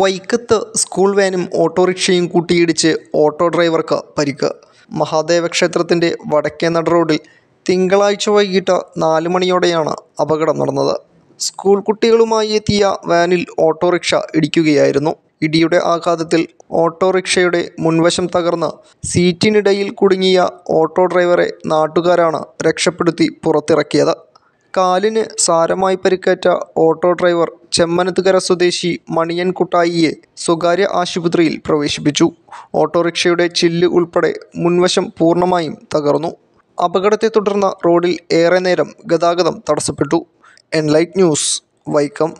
വൈക്കത്ത് സ്കൂൾ വാനും ഓട്ടോറിക്ഷയും കൂട്ടിയിടിച്ച് ഓട്ടോ ഡ്രൈവർക്ക് പരിക്ക് മഹാദേവ ക്ഷേത്രത്തിൻ്റെ നട റോഡിൽ തിങ്കളാഴ്ച വൈകിട്ട് നാല് മണിയോടെയാണ് അപകടം നടന്നത് സ്കൂൾ കുട്ടികളുമായി എത്തിയ വാനിൽ ഓട്ടോറിക്ഷ ഇടിക്കുകയായിരുന്നു ഇടിയുടെ ആഘാതത്തിൽ ഓട്ടോറിക്ഷയുടെ മുൻവശം തകർന്ന് സീറ്റിനിടയിൽ കുടുങ്ങിയ ഓട്ടോ ഡ്രൈവറെ നാട്ടുകാരാണ് രക്ഷപ്പെടുത്തി പുറത്തിറക്കിയത് കാലിന് സാരമായി പരിക്കേറ്റ ഓട്ടോ ഡ്രൈവർ ചെമ്മനത്തുകര സ്വദേശി മണിയൻ കുട്ടായിയെ സ്വകാര്യ ആശുപത്രിയിൽ പ്രവേശിപ്പിച്ചു ഓട്ടോറിക്ഷയുടെ ചില്ല് ഉൾപ്പെടെ മുൻവശം പൂർണ്ണമായും തകർന്നു അപകടത്തെ തുടർന്ന് റോഡിൽ ഏറെ നേരം ഗതാഗതം തടസ്സപ്പെട്ടു എൻലൈറ്റ് ന്യൂസ് വൈക്കം